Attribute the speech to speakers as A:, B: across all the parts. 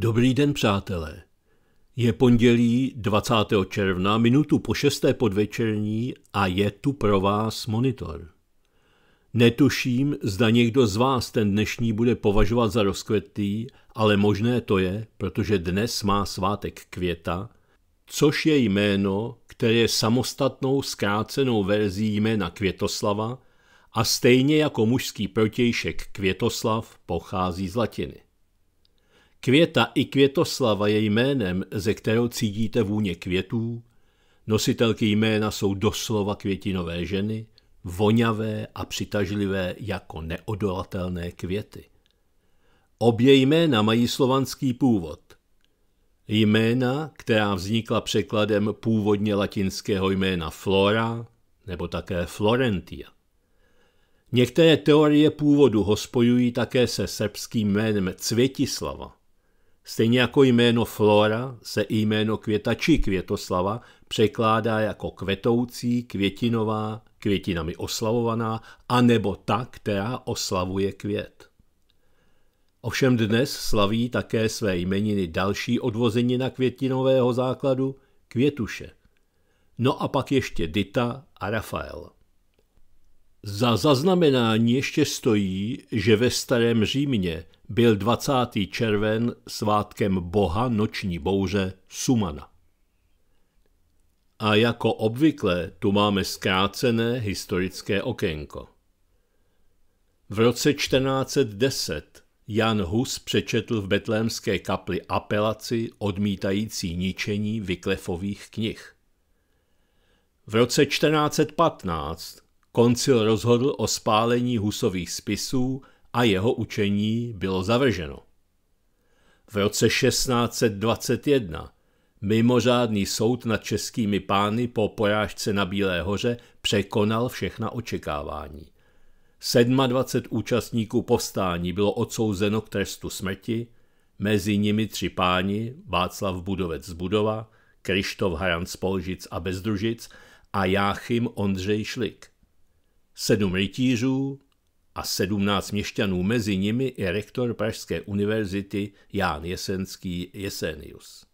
A: Dobrý den, přátelé. Je pondělí 20. června, minutu po šesté podvečerní a je tu pro vás monitor. Netuším, zda někdo z vás ten dnešní bude považovat za rozkvětý, ale možné to je, protože dnes má svátek květa, což je jméno, které je samostatnou zkrácenou verzí jména Květoslava a stejně jako mužský protějšek Květoslav pochází z latiny. Květa i Květoslava je jménem, ze kterého cítíte vůně květů, nositelky jména jsou doslova květinové ženy, voňavé a přitažlivé jako neodolatelné květy. Obě jména mají slovanský původ. Jména, která vznikla překladem původně latinského jména Flora nebo také Florentia. Některé teorie původu hospojují také se srbským jménem Cvětislava. Stejně jako jméno Flora se i jméno květačí Květoslava překládá jako kvetoucí, květinová, květinami oslavovaná, anebo ta, která oslavuje květ. Ovšem dnes slaví také své jmeniny další na květinového základu, květuše. No a pak ještě Dita a Rafael. Za zaznamenání ještě stojí, že ve Starém Římě byl 20. červen svátkem boha noční bouře Sumana. A jako obvykle tu máme zkrácené historické okénko. V roce 1410 Jan Hus přečetl v betlémské kapli apelaci odmítající ničení vyklefových knih. V roce 1415 koncil rozhodl o spálení husových spisů a jeho učení bylo zavrženo. V roce 1621 mimořádný soud nad českými pány po porážce na Bílé hoře překonal všechna očekávání. 27 účastníků povstání bylo odsouzeno k trestu smrti, mezi nimi tři páni Václav Budovec z Budova, Krištof Haran z Polžic a Bezdružic a Jáchym Ondřej Šlik – sedm rytířů a sedmnáct měšťanů, mezi nimi i rektor Pražské univerzity Ján Jesenský Jesenius.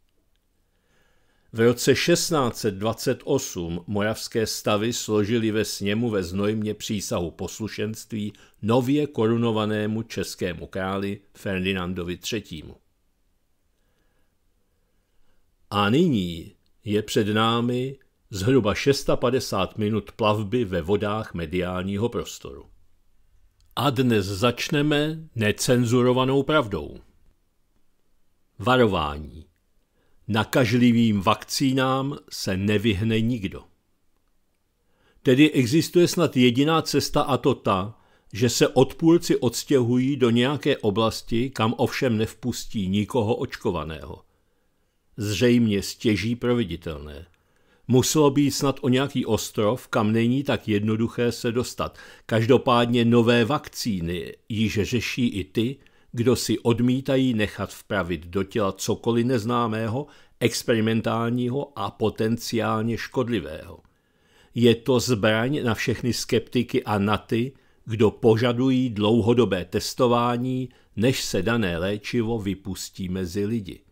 A: V roce 1628 moravské stavy složili ve sněmu ve Znojmě přísahu poslušenství nově korunovanému českému králi Ferdinandovi III. A nyní je před námi zhruba 650 minut plavby ve vodách mediálního prostoru. A dnes začneme necenzurovanou pravdou. Varování. Nakažlivým vakcínám se nevyhne nikdo. Tedy existuje snad jediná cesta a to ta, že se odpůrci odstěhují do nějaké oblasti, kam ovšem nevpustí nikoho očkovaného. Zřejmě stěží proveditelné. Muselo být snad o nějaký ostrov, kam není tak jednoduché se dostat. Každopádně nové vakcíny již řeší i ty, kdo si odmítají nechat vpravit do těla cokoliv neznámého, experimentálního a potenciálně škodlivého. Je to zbraň na všechny skeptiky a na ty, kdo požadují dlouhodobé testování, než se dané léčivo vypustí mezi lidi.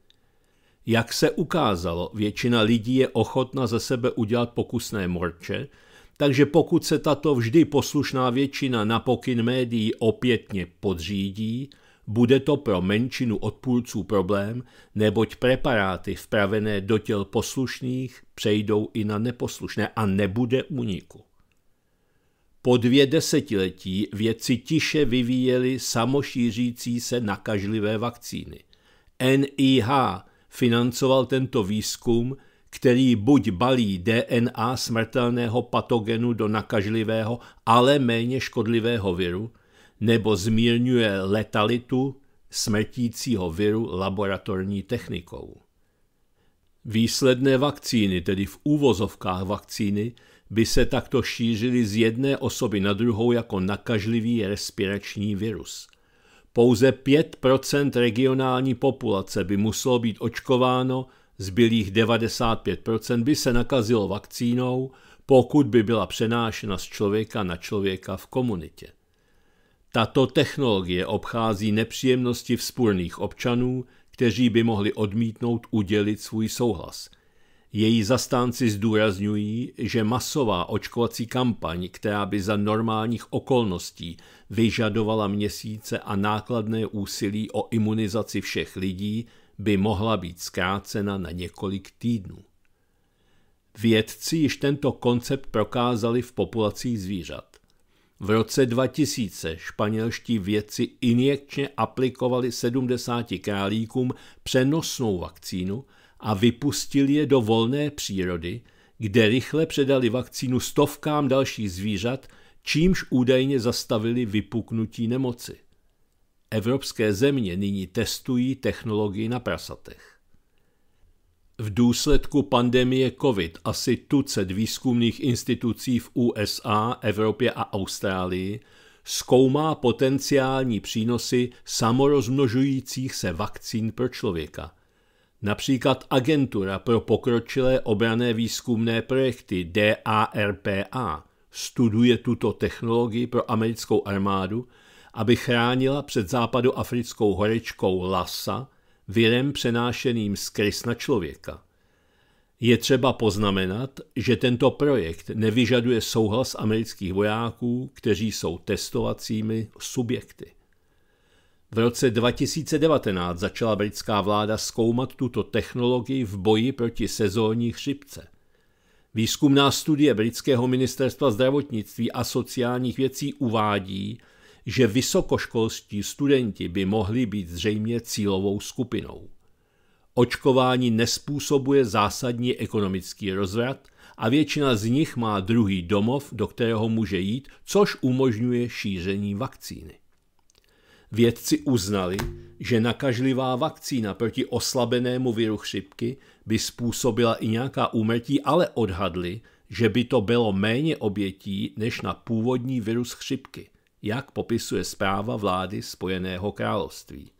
A: Jak se ukázalo, většina lidí je ochotna ze sebe udělat pokusné morče, takže pokud se tato vždy poslušná většina na pokyn médií opětně podřídí, bude to pro menšinu odpůrců problém, neboť preparáty vpravené do těl poslušných přejdou i na neposlušné a nebude úniku. Po dvě desetiletí vědci tiše vyvíjeli samošířící se nakažlivé vakcíny. NIH financoval tento výzkum, který buď balí DNA smrtelného patogenu do nakažlivého, ale méně škodlivého viru, nebo zmírňuje letalitu smrtícího viru laboratorní technikou. Výsledné vakcíny, tedy v úvozovkách vakcíny, by se takto šířily z jedné osoby na druhou jako nakažlivý respirační virus. Pouze 5 regionální populace by muselo být očkováno, zbylých 95 by se nakazilo vakcínou, pokud by byla přenášena z člověka na člověka v komunitě. Tato technologie obchází nepříjemnosti vzpůrných občanů, kteří by mohli odmítnout udělit svůj souhlas – její zastánci zdůrazňují, že masová očkovací kampaň, která by za normálních okolností vyžadovala měsíce a nákladné úsilí o imunizaci všech lidí, by mohla být zkrácena na několik týdnů. Vědci již tento koncept prokázali v populacích zvířat. V roce 2000 španělští vědci injekčně aplikovali 70 králíkům přenosnou vakcínu, a vypustil je do volné přírody, kde rychle předali vakcínu stovkám dalších zvířat, čímž údajně zastavili vypuknutí nemoci. Evropské země nyní testují technologii na prasatech. V důsledku pandemie COVID asi tucet výzkumných institucí v USA, Evropě a Austrálii zkoumá potenciální přínosy samorozmnožujících se vakcín pro člověka – Například Agentura pro pokročilé obrané výzkumné projekty DARPA studuje tuto technologii pro americkou armádu, aby chránila před západoafrickou horečkou Lassa virem přenášeným z krys na člověka. Je třeba poznamenat, že tento projekt nevyžaduje souhlas amerických vojáků, kteří jsou testovacími subjekty. V roce 2019 začala britská vláda zkoumat tuto technologii v boji proti sezónní chřipce. Výzkumná studie britského ministerstva zdravotnictví a sociálních věcí uvádí, že vysokoškolští studenti by mohli být zřejmě cílovou skupinou. Očkování nespůsobuje zásadní ekonomický rozvrat a většina z nich má druhý domov, do kterého může jít, což umožňuje šíření vakcíny. Vědci uznali, že nakažlivá vakcína proti oslabenému viru chřipky by způsobila i nějaká úmrtí, ale odhadli, že by to bylo méně obětí než na původní virus chřipky, jak popisuje zpráva vlády Spojeného království.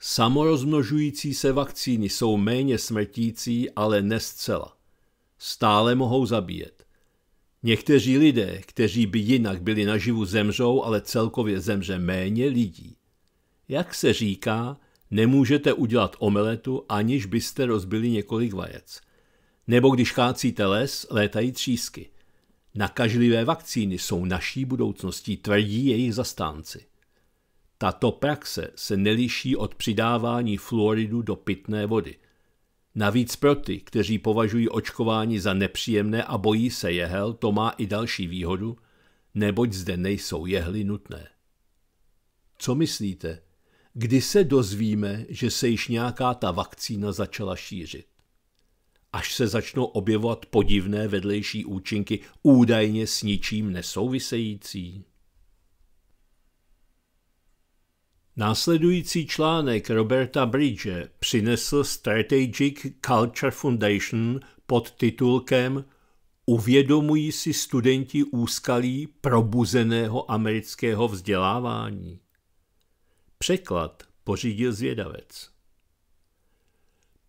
A: Samorozmnožující se vakcíny jsou méně smrtící, ale nescela. Stále mohou zabíjet. Někteří lidé, kteří by jinak byli naživu, zemřou, ale celkově zemře méně lidí. Jak se říká, nemůžete udělat omeletu, aniž byste rozbili několik vajec. Nebo když kácíte les, létají třísky. Nakažlivé vakcíny jsou naší budoucností, tvrdí jejich zastánci. Tato praxe se neliší od přidávání fluoridu do pitné vody – Navíc pro ty, kteří považují očkování za nepříjemné a bojí se jehel, to má i další výhodu, neboť zde nejsou jehly nutné. Co myslíte, kdy se dozvíme, že se již nějaká ta vakcína začala šířit? Až se začnou objevovat podivné vedlejší účinky údajně s ničím nesouvisející? Následující článek Roberta Bridge přinesl Strategic Culture Foundation pod titulkem Uvědomují si studenti úskalí probuzeného amerického vzdělávání. Překlad pořídil zvědavec.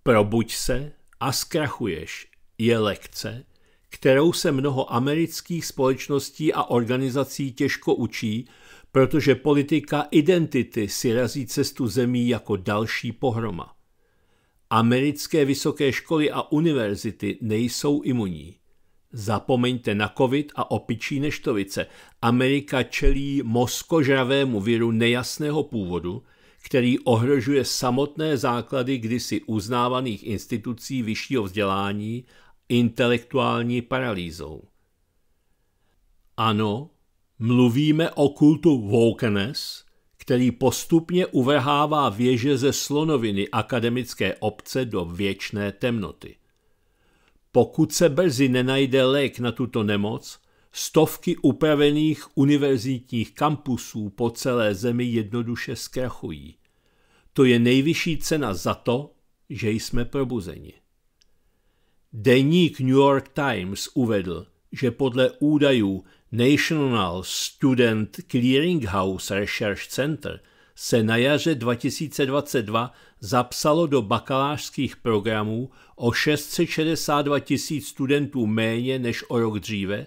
A: Probuď se a zkrachuješ je lekce, kterou se mnoho amerických společností a organizací těžko učí, protože politika identity si razí cestu zemí jako další pohroma. Americké vysoké školy a univerzity nejsou imunní. Zapomeňte na covid a opičí neštovice. Amerika čelí mozkožravému viru nejasného původu, který ohrožuje samotné základy kdysi uznávaných institucí vyššího vzdělání intelektuální paralýzou. Ano, mluvíme o kultu wokeness, který postupně uvrhává věže ze slonoviny akademické obce do věčné temnoty. Pokud se brzy nenajde lék na tuto nemoc, stovky upravených univerzitních kampusů po celé zemi jednoduše zkrachují. To je nejvyšší cena za to, že jsme probuzeni. Deník New York Times uvedl, že podle údajů National Student Clearinghouse Research Center se na jaře 2022 zapsalo do bakalářských programů o 662 tisíc studentů méně než o rok dříve,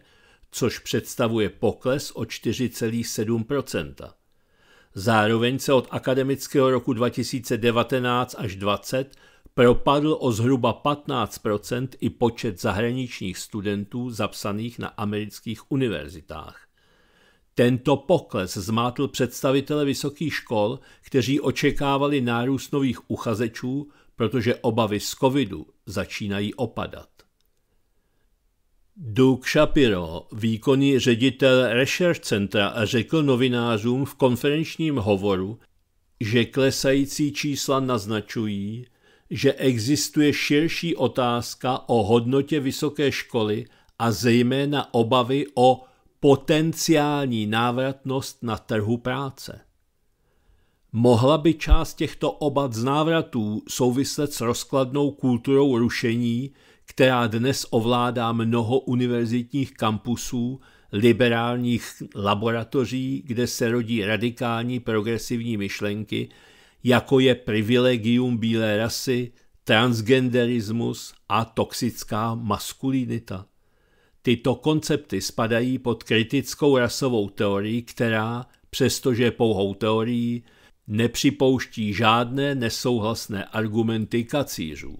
A: což představuje pokles o 4,7 Zároveň se od akademického roku 2019 až 20 Propadl o zhruba 15 i počet zahraničních studentů zapsaných na amerických univerzitách. Tento pokles zmátl představitele vysokých škol, kteří očekávali nárůst nových uchazečů, protože obavy z covidu začínají opadat. Duke Shapiro, výkonný ředitel Research Centra, řekl novinářům v konferenčním hovoru, že klesající čísla naznačují, že existuje širší otázka o hodnotě vysoké školy a zejména obavy o potenciální návratnost na trhu práce. Mohla by část těchto obat z návratů souviset s rozkladnou kulturou rušení, která dnes ovládá mnoho univerzitních kampusů, liberálních laboratoří, kde se rodí radikální progresivní myšlenky, jako je privilegium bílé rasy, transgenderismus a toxická maskulinita. Tyto koncepty spadají pod kritickou rasovou teorii, která, přestože pouhou teorií, nepřipouští žádné nesouhlasné argumenty kacířů.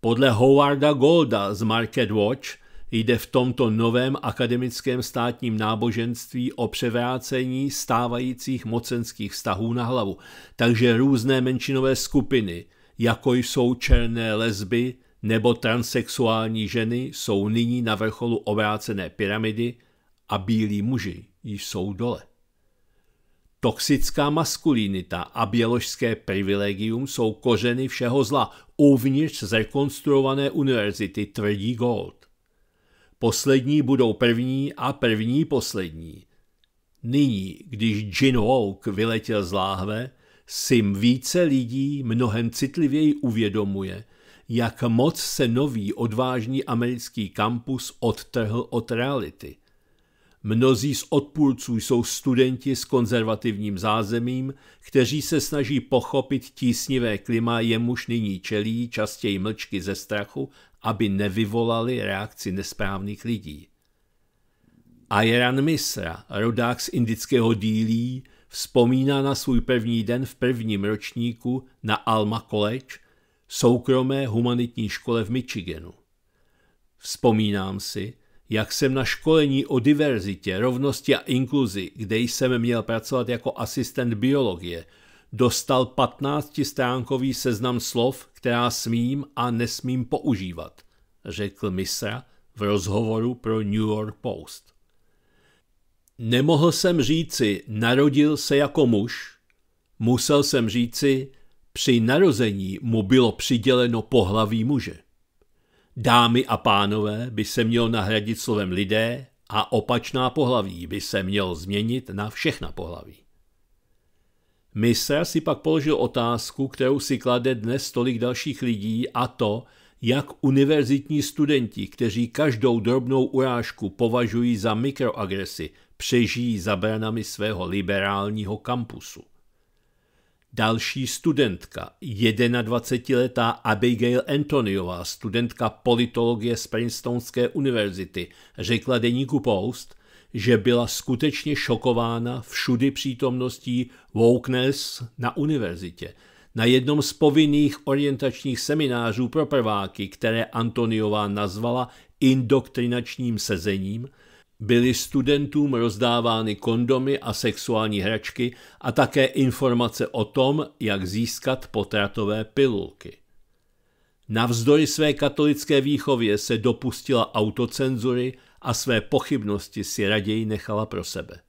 A: Podle Howarda Golda z Market Watch Jde v tomto novém akademickém státním náboženství o převrácení stávajících mocenských vztahů na hlavu. Takže různé menšinové skupiny, jako jsou černé lesby nebo transsexuální ženy, jsou nyní na vrcholu obrácené pyramidy a bílí muži jsou dole. Toxická maskulinita a běložské privilegium jsou kořeny všeho zla uvnitř zrekonstruované univerzity, tvrdí Gold. Poslední budou první a první poslední. Nyní, když Jin Wok vyletěl z láhve, Sim více lidí mnohem citlivěji uvědomuje, jak moc se nový odvážný americký kampus odtrhl od reality. Mnozí z odpůrců jsou studenti s konzervativním zázemím, kteří se snaží pochopit tísnivé klima, jemuž nyní čelí častěji mlčky ze strachu aby nevyvolali reakci nesprávných lidí. Ayran Misra, rodák z indického dílí, vzpomíná na svůj první den v prvním ročníku na Alma College, soukromé humanitní škole v Michiganu. Vzpomínám si, jak jsem na školení o diverzitě, rovnosti a inkluzi, kde jsem měl pracovat jako asistent biologie, dostal 15-stránkový seznam slov, která smím a nesmím používat, řekl Misra v rozhovoru pro New York Post. Nemohl jsem říci, narodil se jako muž, musel jsem říci, při narození mu bylo přiděleno pohlaví muže. Dámy a pánové by se mělo nahradit slovem lidé a opačná pohlaví by se mělo změnit na všechna pohlaví. Miser si pak položil otázku, kterou si klade dnes tolik dalších lidí, a to, jak univerzitní studenti, kteří každou drobnou urážku považují za mikroagresi, přežijí za branami svého liberálního kampusu. Další studentka, 21-letá Abigail Antoniová, studentka politologie z Princetonské univerzity, řekla deníku Post, že byla skutečně šokována všudy přítomností wokeness na univerzitě. Na jednom z povinných orientačních seminářů pro prváky, které Antoniová nazvala indoktrinačním sezením, byly studentům rozdávány kondomy a sexuální hračky a také informace o tom, jak získat potratové pilulky. Navzdory své katolické výchově se dopustila autocenzury a své pochybnosti si raději nechala pro sebe.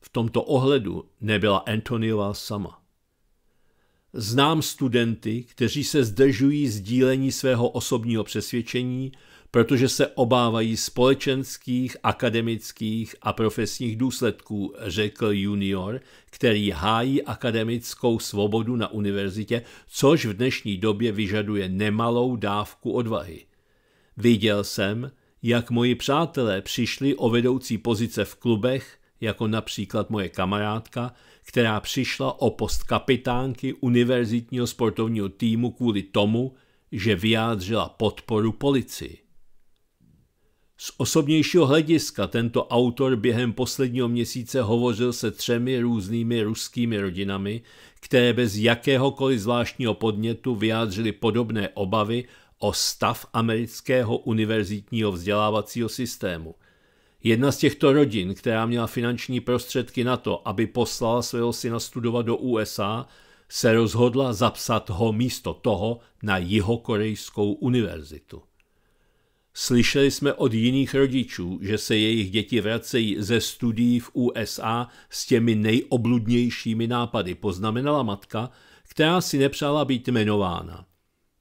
A: V tomto ohledu nebyla Antoniová sama. Znám studenty, kteří se zdržují sdílení svého osobního přesvědčení, protože se obávají společenských, akademických a profesních důsledků, řekl junior, který hájí akademickou svobodu na univerzitě, což v dnešní době vyžaduje nemalou dávku odvahy. Viděl jsem, jak moji přátelé přišli o vedoucí pozice v klubech, jako například moje kamarádka, která přišla o post kapitánky univerzitního sportovního týmu kvůli tomu, že vyjádřila podporu policii. Z osobnějšího hlediska tento autor během posledního měsíce hovořil se třemi různými ruskými rodinami, které bez jakéhokoliv zvláštního podnětu vyjádřili podobné obavy o stav amerického univerzitního vzdělávacího systému. Jedna z těchto rodin, která měla finanční prostředky na to, aby poslala svého syna studovat do USA, se rozhodla zapsat ho místo toho na jihokorejskou univerzitu. Slyšeli jsme od jiných rodičů, že se jejich děti vracejí ze studií v USA s těmi nejobludnějšími nápady, poznamenala matka, která si nepřála být jmenována.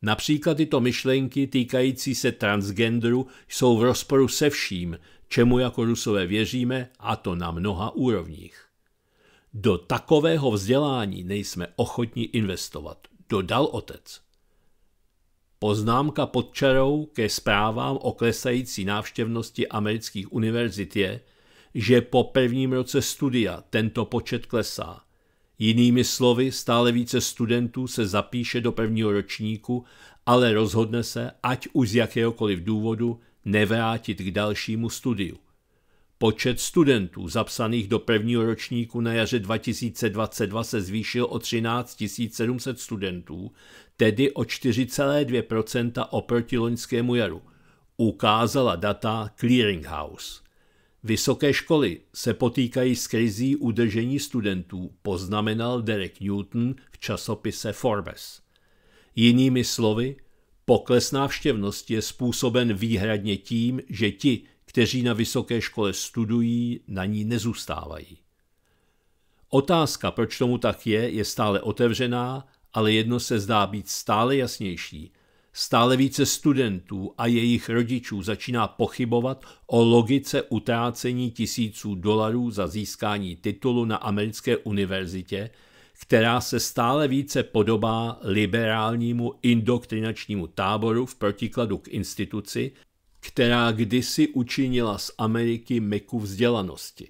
A: Například tyto myšlenky týkající se transgenderu jsou v rozporu se vším, čemu jako rusové věříme, a to na mnoha úrovních. Do takového vzdělání nejsme ochotni investovat, dodal otec. Poznámka pod čarou ke zprávám o klesající návštěvnosti amerických univerzit je, že po prvním roce studia tento počet klesá. Jinými slovy, stále více studentů se zapíše do prvního ročníku, ale rozhodne se, ať už z jakéhokoliv důvodu, nevrátit k dalšímu studiu. Počet studentů zapsaných do prvního ročníku na jaře 2022 se zvýšil o 13 700 studentů, tedy o 4,2 oproti loňskému jaru, ukázala data Clearinghouse. Vysoké školy se potýkají s krizí udržení studentů, poznamenal Derek Newton v časopise Forbes. Jinými slovy, pokles návštěvnosti je způsoben výhradně tím, že ti, kteří na vysoké škole studují, na ní nezůstávají. Otázka, proč tomu tak je, je stále otevřená, ale jedno se zdá být stále jasnější. Stále více studentů a jejich rodičů začíná pochybovat o logice utrácení tisíců dolarů za získání titulu na americké univerzitě, která se stále více podobá liberálnímu indoktrinačnímu táboru v protikladu k instituci, která kdysi učinila z Ameriky meku vzdělanosti.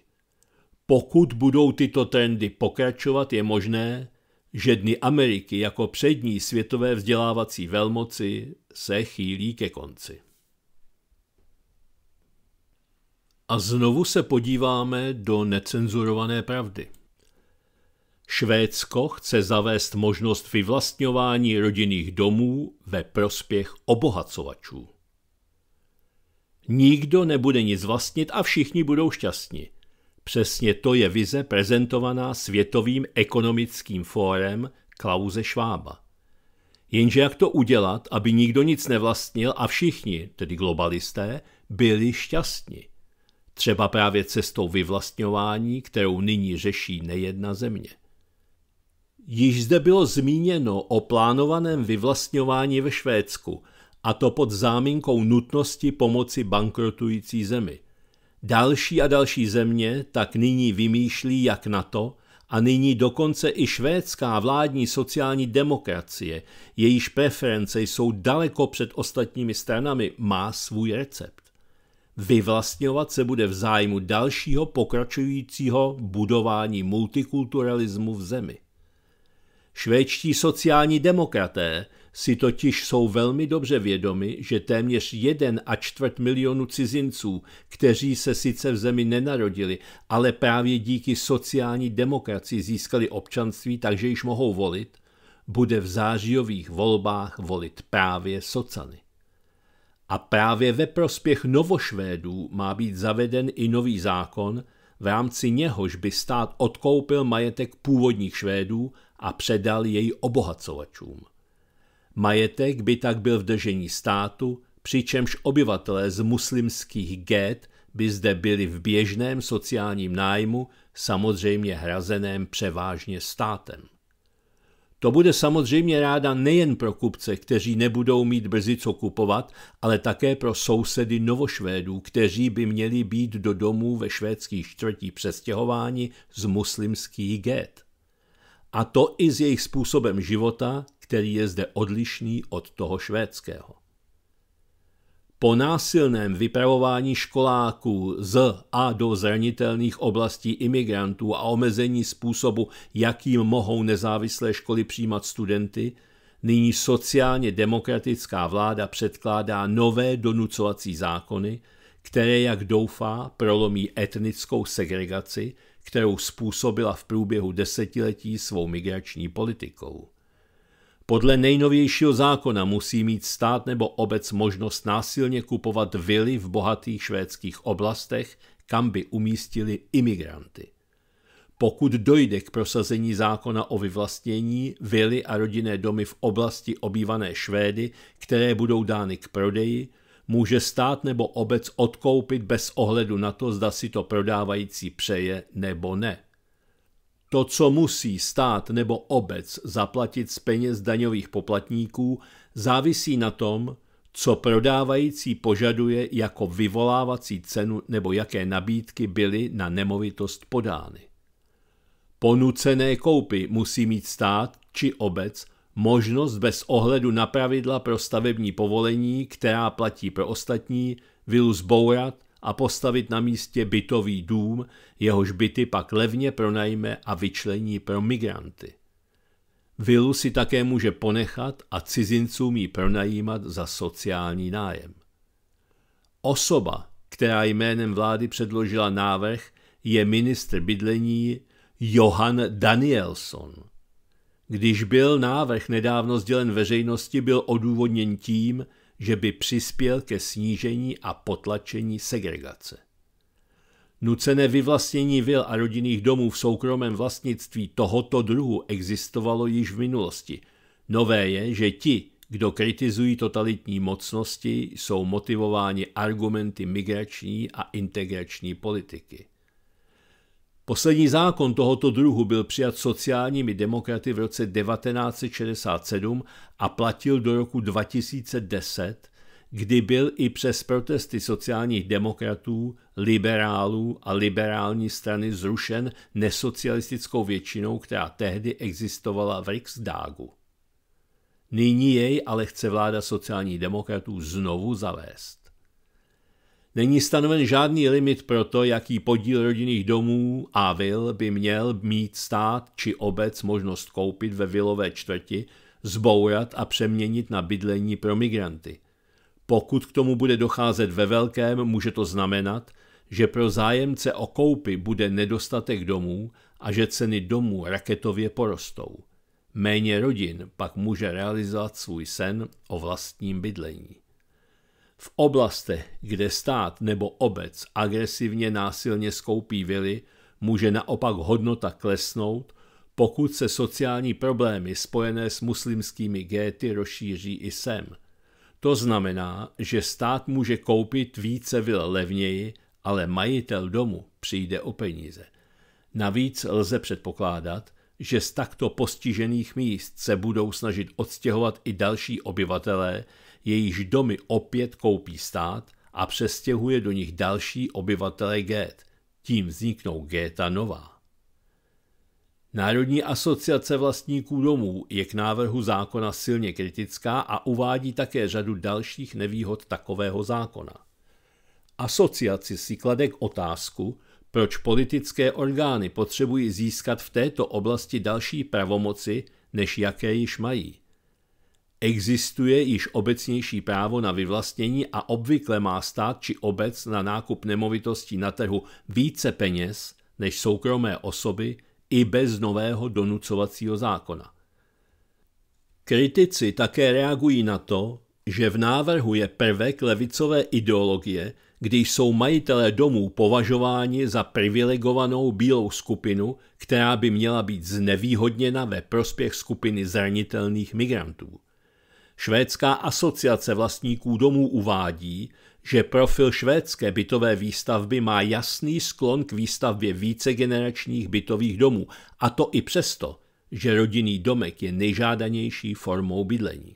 A: Pokud budou tyto trendy pokračovat, je možné, že dny Ameriky jako přední světové vzdělávací velmoci se chýlí ke konci. A znovu se podíváme do necenzurované pravdy. Švédsko chce zavést možnost vyvlastňování rodinných domů ve prospěch obohacovačů. Nikdo nebude nic vlastnit a všichni budou šťastní – Přesně to je vize prezentovaná Světovým ekonomickým fórem Klauze Švába. Jenže jak to udělat, aby nikdo nic nevlastnil a všichni, tedy globalisté, byli šťastní? Třeba právě cestou vyvlastňování, kterou nyní řeší nejedna země. Již zde bylo zmíněno o plánovaném vyvlastňování ve Švédsku, a to pod záminkou nutnosti pomoci bankrotující zemi – Další a další země tak nyní vymýšlí, jak na to, a nyní dokonce i švédská vládní sociální demokracie, jejíž preference jsou daleko před ostatními stranami, má svůj recept. Vyvlastňovat se bude v zájmu dalšího pokračujícího budování multikulturalismu v zemi. Švédští sociální demokraté si totiž jsou velmi dobře vědomi, že téměř jeden a čtvrt milionu cizinců, kteří se sice v zemi nenarodili, ale právě díky sociální demokracii získali občanství, takže již mohou volit, bude v zářijových volbách volit právě socany. A právě ve prospěch novošvédů má být zaveden i nový zákon, v rámci něhož by stát odkoupil majetek původních Švédů a předal jej obohacovačům. Majetek by tak byl v držení státu, přičemž obyvatelé z muslimských get by zde byli v běžném sociálním nájmu, samozřejmě hrazeném převážně státem. To bude samozřejmě ráda nejen pro kupce, kteří nebudou mít brzy co kupovat, ale také pro sousedy novošvédů, kteří by měli být do domů ve švédských čtvrtí přestěhováni z muslimských get. A to i s jejich způsobem života, který je zde odlišný od toho švédského. Po násilném vypravování školáků z a do zranitelných oblastí imigrantů a omezení způsobu, jakým mohou nezávislé školy přijímat studenty, nyní sociálně demokratická vláda předkládá nové donucovací zákony, které, jak doufá, prolomí etnickou segregaci, kterou způsobila v průběhu desetiletí svou migrační politikou. Podle nejnovějšího zákona musí mít stát nebo obec možnost násilně kupovat vily v bohatých švédských oblastech, kam by umístili imigranty. Pokud dojde k prosazení zákona o vyvlastnění, vily a rodinné domy v oblasti obývané Švédy, které budou dány k prodeji, může stát nebo obec odkoupit bez ohledu na to, zda si to prodávající přeje nebo ne. To, co musí stát nebo obec zaplatit z peněz daňových poplatníků, závisí na tom, co prodávající požaduje jako vyvolávací cenu nebo jaké nabídky byly na nemovitost podány. Ponucené koupy musí mít stát či obec možnost bez ohledu na pravidla pro stavební povolení, která platí pro ostatní, vilu zbourat a postavit na místě bytový dům, jehož byty pak levně pronajme a vyčlení pro migranty. Vilu si také může ponechat a cizincům ji pronajímat za sociální nájem. Osoba, která jménem vlády předložila návrh, je ministr bydlení Johan Danielson. Když byl návrh nedávno sdělen veřejnosti, byl odůvodněn tím, že by přispěl ke snížení a potlačení segregace. Nucené vyvlastnění vil a rodinných domů v soukromém vlastnictví tohoto druhu existovalo již v minulosti. Nové je, že ti, kdo kritizují totalitní mocnosti, jsou motivováni argumenty migrační a integrační politiky. Poslední zákon tohoto druhu byl přijat sociálními demokraty v roce 1967 a platil do roku 2010, kdy byl i přes protesty sociálních demokratů, liberálů a liberální strany zrušen nesocialistickou většinou, která tehdy existovala v Riksdágu. Nyní jej ale chce vláda sociálních demokratů znovu zavést. Není stanoven žádný limit pro to, jaký podíl rodinných domů a vil by měl mít stát či obec možnost koupit ve vilové čtvrti, zbourat a přeměnit na bydlení pro migranty. Pokud k tomu bude docházet ve velkém, může to znamenat, že pro zájemce o koupy bude nedostatek domů a že ceny domů raketově porostou. Méně rodin pak může realizovat svůj sen o vlastním bydlení. V oblastech, kde stát nebo obec agresivně násilně skoupí vily, může naopak hodnota klesnout, pokud se sociální problémy spojené s muslimskými géty rozšíří i sem. To znamená, že stát může koupit více vil levněji, ale majitel domu přijde o peníze. Navíc lze předpokládat, že z takto postižených míst se budou snažit odstěhovat i další obyvatelé, jejíž domy opět koupí stát a přestěhuje do nich další obyvatele Gét. Tím vzniknou Géta nová. Národní asociace vlastníků domů je k návrhu zákona silně kritická a uvádí také řadu dalších nevýhod takového zákona. Asociaci si klade k otázku, proč politické orgány potřebují získat v této oblasti další pravomoci, než jaké již mají. Existuje již obecnější právo na vyvlastnění a obvykle má stát či obec na nákup nemovitostí na trhu více peněz než soukromé osoby i bez nového donucovacího zákona. Kritici také reagují na to, že v návrhu je prvek levicové ideologie, když jsou majitelé domů považováni za privilegovanou bílou skupinu, která by měla být znevýhodněna ve prospěch skupiny zranitelných migrantů. Švédská asociace vlastníků domů uvádí, že profil švédské bytové výstavby má jasný sklon k výstavbě vícegeneračních bytových domů, a to i přesto, že rodinný domek je nejžádanější formou bydlení.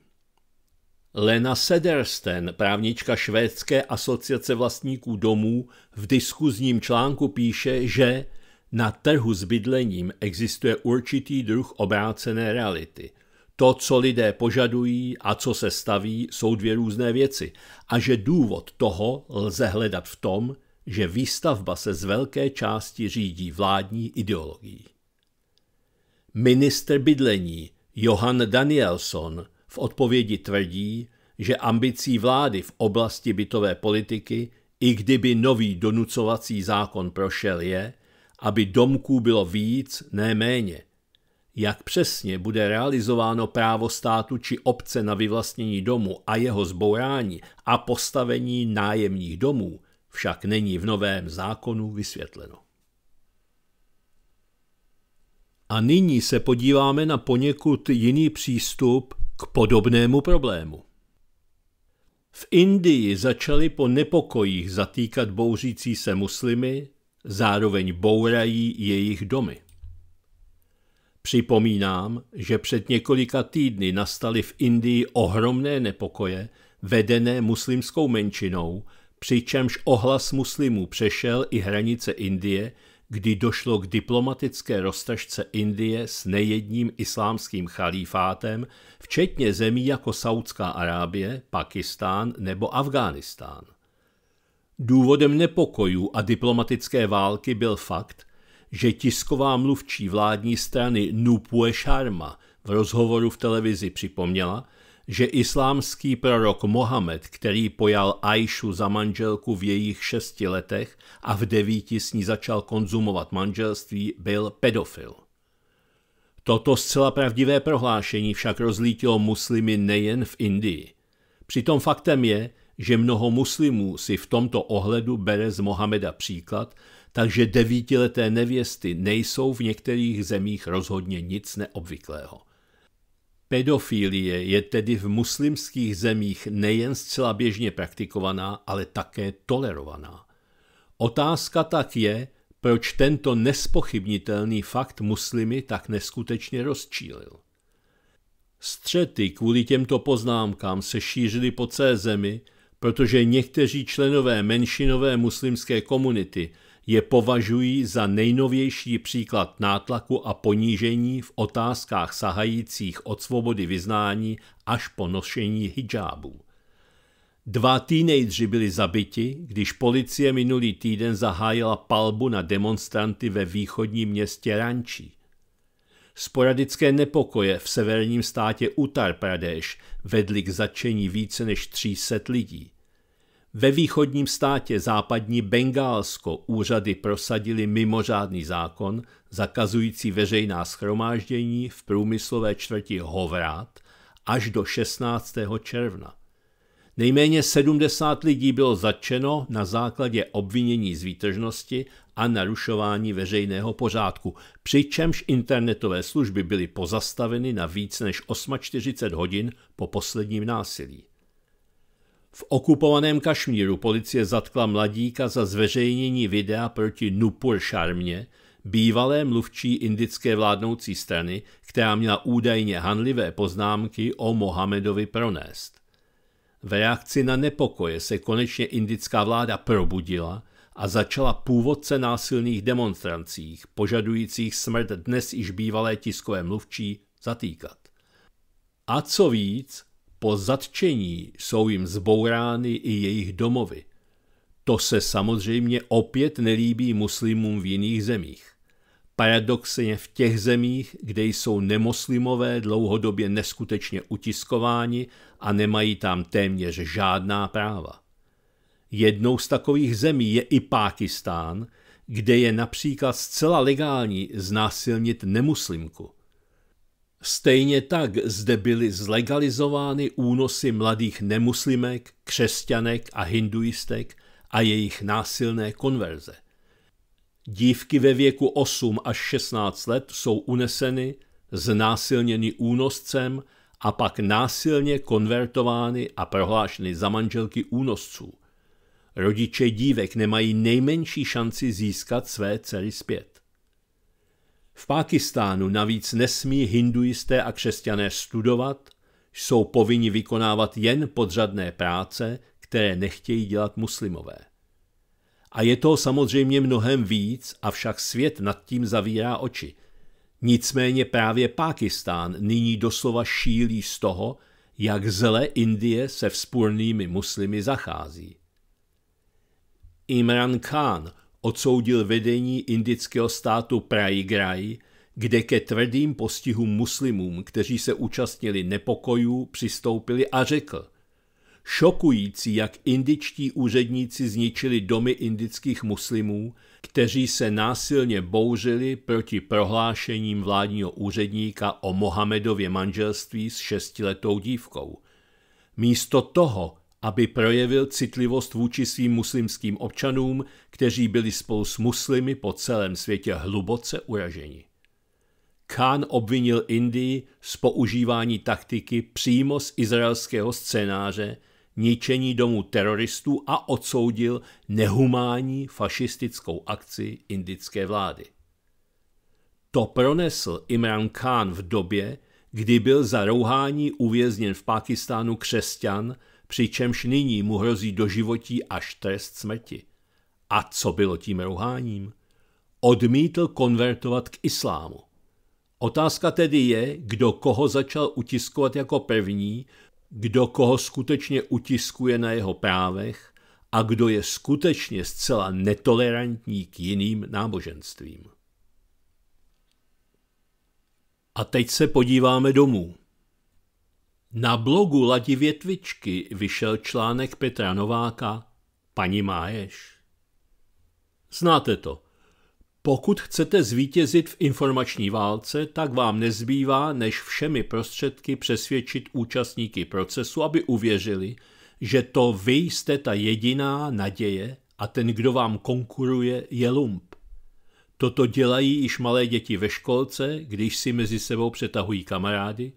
A: Lena Sedersten, právnička Švédské asociace vlastníků domů, v diskuzním článku píše, že na trhu s bydlením existuje určitý druh obrácené reality – to, co lidé požadují a co se staví, jsou dvě různé věci a že důvod toho lze hledat v tom, že výstavba se z velké části řídí vládní ideologií. Minister bydlení Johan Danielson v odpovědi tvrdí, že ambicí vlády v oblasti bytové politiky, i kdyby nový donucovací zákon prošel je, aby domků bylo víc, ne méně – jak přesně bude realizováno právo státu či obce na vyvlastnění domu a jeho zbourání a postavení nájemních domů, však není v novém zákonu vysvětleno. A nyní se podíváme na poněkud jiný přístup k podobnému problému. V Indii začali po nepokojích zatýkat bouřící se muslimy, zároveň bourají jejich domy. Připomínám, že před několika týdny nastaly v Indii ohromné nepokoje vedené muslimskou menšinou, přičemž ohlas muslimů přešel i hranice Indie, kdy došlo k diplomatické roztažce Indie s nejedním islámským chalífátem, včetně zemí jako Saudská Arábie, Pakistán nebo Afghánistán. Důvodem nepokojů a diplomatické války byl fakt, že tisková mluvčí vládní strany Nupue Sharma v rozhovoru v televizi připomněla, že islámský prorok Mohamed, který pojal Aishu za manželku v jejich šesti letech a v devíti s ní začal konzumovat manželství, byl pedofil. Toto zcela pravdivé prohlášení však rozlítilo muslimy nejen v Indii. Přitom faktem je, že mnoho muslimů si v tomto ohledu bere z Mohameda příklad takže devítileté nevěsty nejsou v některých zemích rozhodně nic neobvyklého. Pedofilie je tedy v muslimských zemích nejen zcela běžně praktikovaná, ale také tolerovaná. Otázka tak je, proč tento nespochybnitelný fakt muslimy tak neskutečně rozčílil. Střety kvůli těmto poznámkám se šířily po celé zemi, protože někteří členové menšinové muslimské komunity je považují za nejnovější příklad nátlaku a ponížení v otázkách sahajících od svobody vyznání až po nošení hijábů. Dva teenageři byli zabiti, když policie minulý týden zahájila palbu na demonstranty ve východním městě Rančí. Sporadické nepokoje v severním státě Uttar Pradesh vedly k začení více než 300 lidí. Ve východním státě západní Bengálsko úřady prosadili mimořádný zákon zakazující veřejná schromáždění v průmyslové čtvrti Hovrát až do 16. června. Nejméně 70 lidí bylo zatčeno na základě obvinění z výtržnosti a narušování veřejného pořádku, přičemž internetové služby byly pozastaveny na víc než 48 hodin po posledním násilí. V okupovaném Kašmíru policie zatkla mladíka za zveřejnění videa proti Nupur Šarmě, bývalé mluvčí indické vládnoucí strany, která měla údajně hanlivé poznámky o Mohamedovi pronést. V reakci na nepokoje se konečně indická vláda probudila a začala původce násilných demonstrancích, požadujících smrt dnes již bývalé tiskové mluvčí, zatýkat. A co víc, po zatčení jsou jim zbourány i jejich domovy. To se samozřejmě opět nelíbí muslimům v jiných zemích. Paradoxně v těch zemích, kde jsou nemuslimové dlouhodobě neskutečně utiskováni a nemají tam téměř žádná práva. Jednou z takových zemí je i Pákistán, kde je například zcela legální znásilnit nemuslimku – Stejně tak zde byly zlegalizovány únosy mladých nemuslimek, křesťanek a hinduistek a jejich násilné konverze. Dívky ve věku 8 až 16 let jsou uneseny, znásilněny únoscem a pak násilně konvertovány a prohlášeny za manželky únosců. Rodiče dívek nemají nejmenší šanci získat své dcery zpět. V Pákistánu navíc nesmí hinduisté a křesťané studovat, jsou povinni vykonávat jen podřadné práce, které nechtějí dělat muslimové. A je toho samozřejmě mnohem víc, avšak svět nad tím zavírá oči. Nicméně právě Pákistán nyní doslova šílí z toho, jak zle Indie se vzpůrnými muslimy zachází. Imran Khan, odsoudil vedení indického státu Prajigraj, kde ke tvrdým postihům muslimům, kteří se účastnili nepokojů, přistoupili a řekl Šokující, jak indičtí úředníci zničili domy indických muslimů, kteří se násilně bouřili proti prohlášením vládního úředníka o Mohamedově manželství s šestiletou dívkou. Místo toho, aby projevil citlivost vůči svým muslimským občanům, kteří byli spolu s muslimy po celém světě hluboce uraženi. Khan obvinil Indii z používání taktiky přímo z izraelského scénáře, ničení domů teroristů a odsoudil nehumánní fašistickou akci indické vlády. To pronesl Imran Khan v době, kdy byl za rouhání uvězněn v Pakistánu křesťan přičemž nyní mu hrozí doživotí až trest smrti. A co bylo tím rouháním? Odmítl konvertovat k islámu. Otázka tedy je, kdo koho začal utiskovat jako první, kdo koho skutečně utiskuje na jeho právech a kdo je skutečně zcela netolerantní k jiným náboženstvím. A teď se podíváme domů. Na blogu Ladi Větvičky vyšel článek Petra Nováka Paní Máješ. Znáte to. Pokud chcete zvítězit v informační válce, tak vám nezbývá, než všemi prostředky přesvědčit účastníky procesu, aby uvěřili, že to vy jste ta jediná naděje a ten, kdo vám konkuruje, je lump. Toto dělají již malé děti ve školce, když si mezi sebou přetahují kamarády,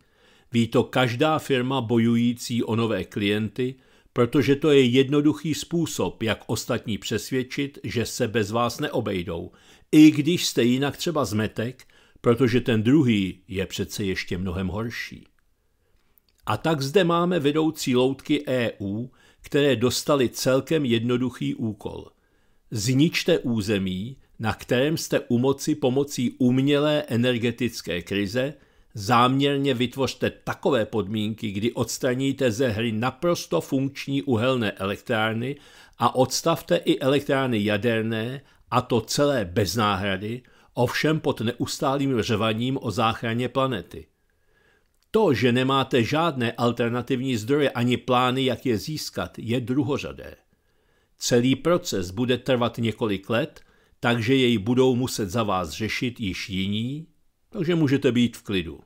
A: Ví to každá firma bojující o nové klienty, protože to je jednoduchý způsob, jak ostatní přesvědčit, že se bez vás neobejdou, i když jste jinak třeba zmetek, protože ten druhý je přece ještě mnohem horší. A tak zde máme vedoucí loutky EU, které dostali celkem jednoduchý úkol. Zničte území, na kterém jste u moci pomocí umělé energetické krize, Záměrně vytvořte takové podmínky, kdy odstraníte ze hry naprosto funkční uhelné elektrárny a odstavte i elektrárny jaderné, a to celé bez náhrady, ovšem pod neustálým řvaním o záchraně planety. To, že nemáte žádné alternativní zdroje ani plány, jak je získat, je druhořadé. Celý proces bude trvat několik let, takže jej budou muset za vás řešit již jiní, takže můžete být v klidu.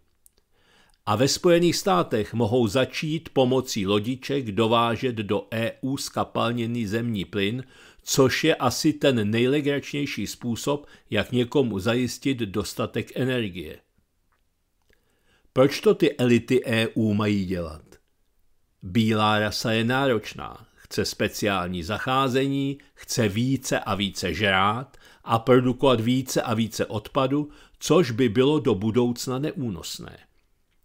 A: A ve Spojených státech mohou začít pomocí lodiček dovážet do EU skapalněný zemní plyn, což je asi ten nejlegračnější způsob, jak někomu zajistit dostatek energie. Proč to ty elity EU mají dělat? Bílá rasa je náročná, chce speciální zacházení, chce více a více žrát a produkovat více a více odpadu, což by bylo do budoucna neúnosné.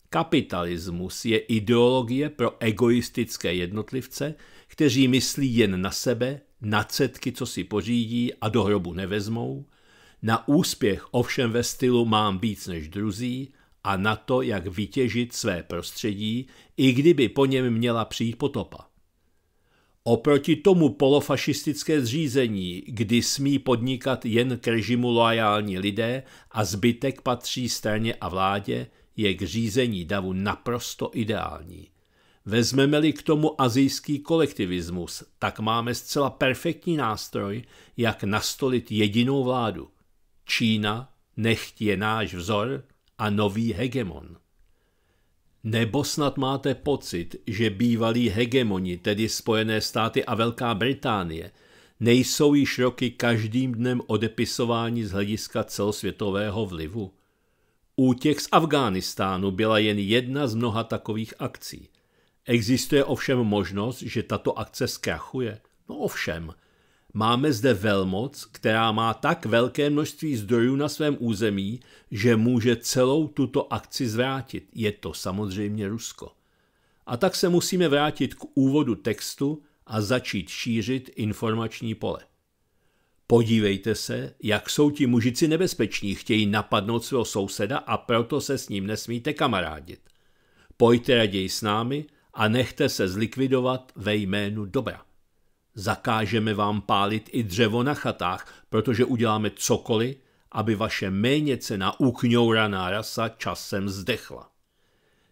A: Kapitalismus je ideologie pro egoistické jednotlivce, kteří myslí jen na sebe, na cetky, co si pořídí a do hrobu nevezmou, na úspěch ovšem ve stylu mám víc než druzí a na to, jak vytěžit své prostředí, i kdyby po něm měla přijít potopa. Oproti tomu polofašistické zřízení, kdy smí podnikat jen k režimu loajální lidé a zbytek patří straně a vládě, je k řízení davu naprosto ideální. Vezmeme-li k tomu azijský kolektivismus, tak máme zcela perfektní nástroj, jak nastolit jedinou vládu. Čína, nechť je náš vzor a nový hegemon. Nebo snad máte pocit, že bývalí hegemoni, tedy Spojené státy a Velká Británie, nejsou již roky každým dnem odepisováni z hlediska celosvětového vlivu? Útěk z Afghánistánu byla jen jedna z mnoha takových akcí. Existuje ovšem možnost, že tato akce zkrachuje? No ovšem, Máme zde velmoc, která má tak velké množství zdrojů na svém území, že může celou tuto akci zvrátit. Je to samozřejmě Rusko. A tak se musíme vrátit k úvodu textu a začít šířit informační pole. Podívejte se, jak jsou ti mužici nebezpeční, chtějí napadnout svého souseda a proto se s ním nesmíte kamarádit. Pojďte raději s námi a nechte se zlikvidovat ve jménu dobra. Zakážeme vám pálit i dřevo na chatách, protože uděláme cokoliv, aby vaše méně cena ukňouraná rasa časem zdechla.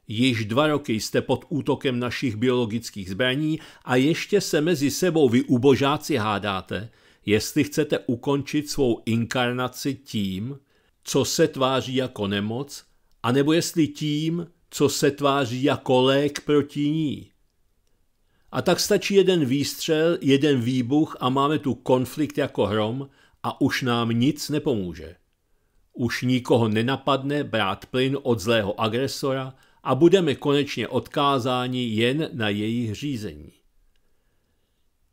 A: Již dva roky jste pod útokem našich biologických zbraní a ještě se mezi sebou vy ubožáci hádáte, jestli chcete ukončit svou inkarnaci tím, co se tváří jako nemoc, anebo jestli tím, co se tváří jako lék proti ní. A tak stačí jeden výstřel, jeden výbuch a máme tu konflikt jako hrom a už nám nic nepomůže. Už nikoho nenapadne brát plyn od zlého agresora a budeme konečně odkázáni jen na jejich řízení.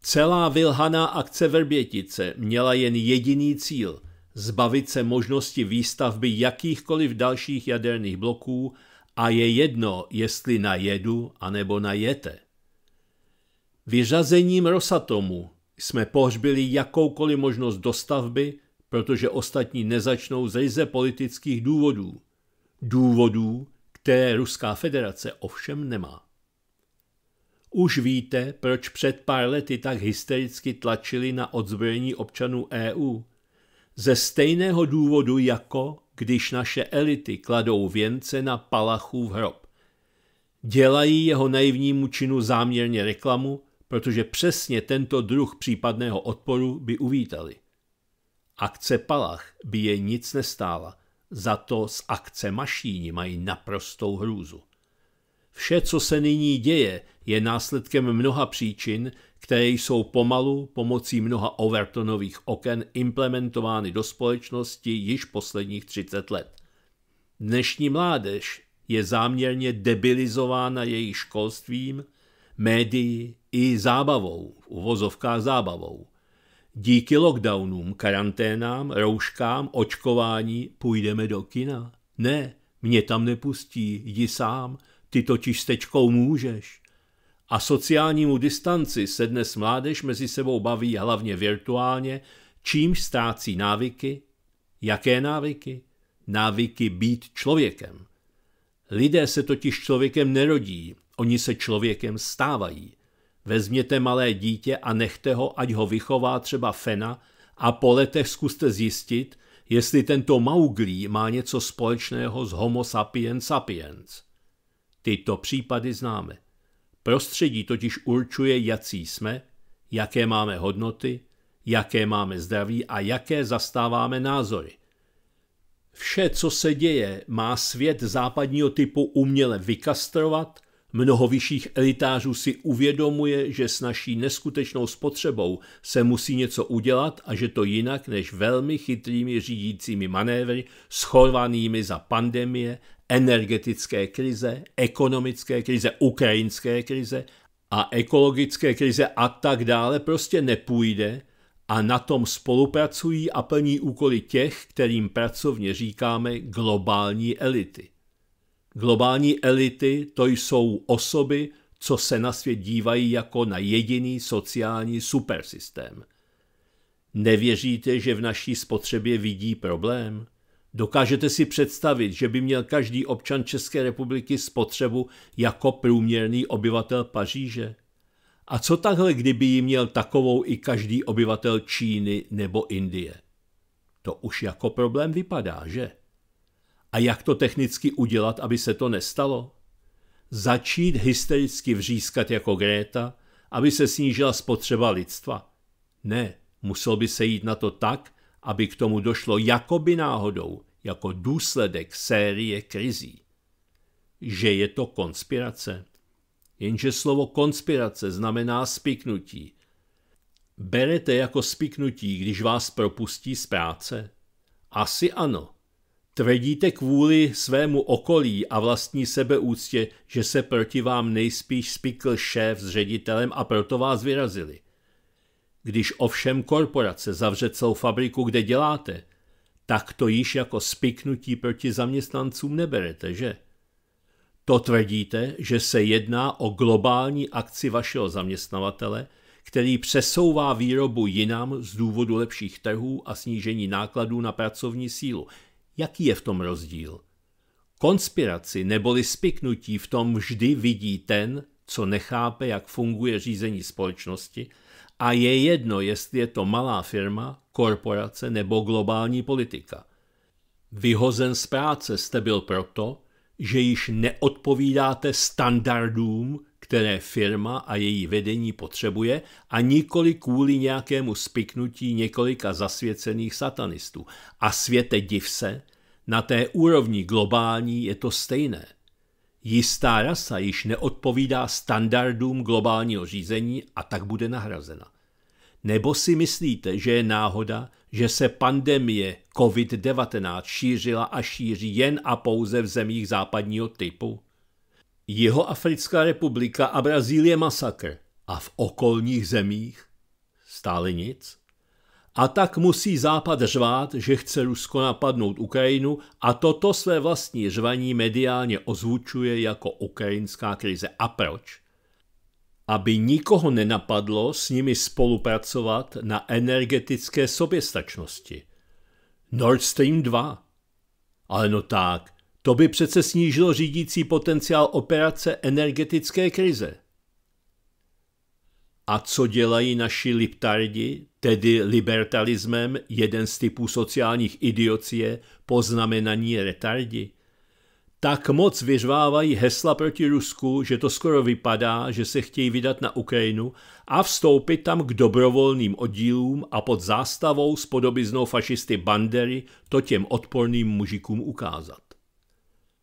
A: Celá Vilhaná akce Verbětice měla jen jediný cíl – zbavit se možnosti výstavby jakýchkoliv dalších jaderných bloků a je jedno, jestli na jedu anebo na jete. Vyřazením Rosatomu jsme pohřbili jakoukoliv možnost dostavby, protože ostatní nezačnou z ryze politických důvodů. Důvodů, které Ruská federace ovšem nemá. Už víte, proč před pár lety tak hystericky tlačili na odzbrojení občanů EU. Ze stejného důvodu jako když naše elity kladou věnce na v hrob. Dělají jeho naivnímu činu záměrně reklamu, protože přesně tento druh případného odporu by uvítali. Akce Palach by je nic nestála, za to z akce Mašíni mají naprostou hrůzu. Vše, co se nyní děje, je následkem mnoha příčin, které jsou pomalu pomocí mnoha Overtonových oken implementovány do společnosti již posledních 30 let. Dnešní mládež je záměrně debilizována jejich školstvím – médií i zábavou, v uvozovkách zábavou. Díky lockdownům, karanténám, rouškám, očkování půjdeme do kina. Ne, mě tam nepustí, jdi sám, ty totiž stečkou můžeš. A sociálnímu distanci se dnes mládež mezi sebou baví hlavně virtuálně, čímž ztrácí návyky. Jaké návyky? Návyky být člověkem. Lidé se totiž člověkem nerodí, Oni se člověkem stávají. Vezměte malé dítě a nechte ho, ať ho vychová třeba Fena a po letech zkuste zjistit, jestli tento Mauglí má něco společného s Homo sapiens sapiens. Tyto případy známe. Prostředí totiž určuje, jaký jsme, jaké máme hodnoty, jaké máme zdraví a jaké zastáváme názory. Vše, co se děje, má svět západního typu uměle vykastrovat Mnoho vyšších elitářů si uvědomuje, že s naší neskutečnou spotřebou se musí něco udělat a že to jinak než velmi chytrými řídícími manévry schovanými za pandemie, energetické krize, ekonomické krize, ukrajinské krize a ekologické krize a tak dále prostě nepůjde a na tom spolupracují a plní úkoly těch, kterým pracovně říkáme globální elity. Globální elity to jsou osoby, co se na svět dívají jako na jediný sociální supersystém. Nevěříte, že v naší spotřebě vidí problém? Dokážete si představit, že by měl každý občan České republiky spotřebu jako průměrný obyvatel Paříže? A co takhle, kdyby ji měl takovou i každý obyvatel Číny nebo Indie? To už jako problém vypadá, že? A jak to technicky udělat, aby se to nestalo? Začít hystericky vřískat jako Gréta, aby se snížila spotřeba lidstva? Ne, musel by se jít na to tak, aby k tomu došlo jakoby náhodou, jako důsledek série krizí. Že je to konspirace. Jenže slovo konspirace znamená spiknutí. Berete jako spiknutí, když vás propustí z práce? Asi ano, Tvrdíte kvůli svému okolí a vlastní sebeúctě, že se proti vám nejspíš spikl šéf s ředitelem a proto vás vyrazili. Když ovšem korporace zavře celou fabriku, kde děláte, tak to již jako spiknutí proti zaměstnancům neberete, že? To tvrdíte, že se jedná o globální akci vašeho zaměstnavatele, který přesouvá výrobu jinam z důvodu lepších trhů a snížení nákladů na pracovní sílu – Jaký je v tom rozdíl? Konspiraci neboli spiknutí v tom vždy vidí ten, co nechápe, jak funguje řízení společnosti a je jedno, jestli je to malá firma, korporace nebo globální politika. Vyhozen z práce jste byl proto, že již neodpovídáte standardům, které firma a její vedení potřebuje a nikoli kvůli nějakému spiknutí několika zasvěcených satanistů. A světe div se, na té úrovni globální je to stejné. Jistá rasa již neodpovídá standardům globálního řízení a tak bude nahrazena. Nebo si myslíte, že je náhoda, že se pandemie COVID-19 šířila a šíří jen a pouze v zemích západního typu? Jeho Africká republika a Brazílie masakr. A v okolních zemích? Stále nic. A tak musí Západ řvát, že chce Rusko napadnout Ukrajinu a toto své vlastní řvaní mediálně ozvučuje jako ukrajinská krize. A proč? Aby nikoho nenapadlo s nimi spolupracovat na energetické soběstačnosti. Nord Stream 2. Ale no tak, to by přece snížilo řídící potenciál operace energetické krize. A co dělají naši liptardi, tedy libertalismem, jeden z typů sociálních idiocie, poznamenaní retardi? Tak moc vyřvávají hesla proti Rusku, že to skoro vypadá, že se chtějí vydat na Ukrajinu a vstoupit tam k dobrovolným oddílům a pod zástavou s podobiznou fašisty Bandery to těm odporným mužikům ukázat.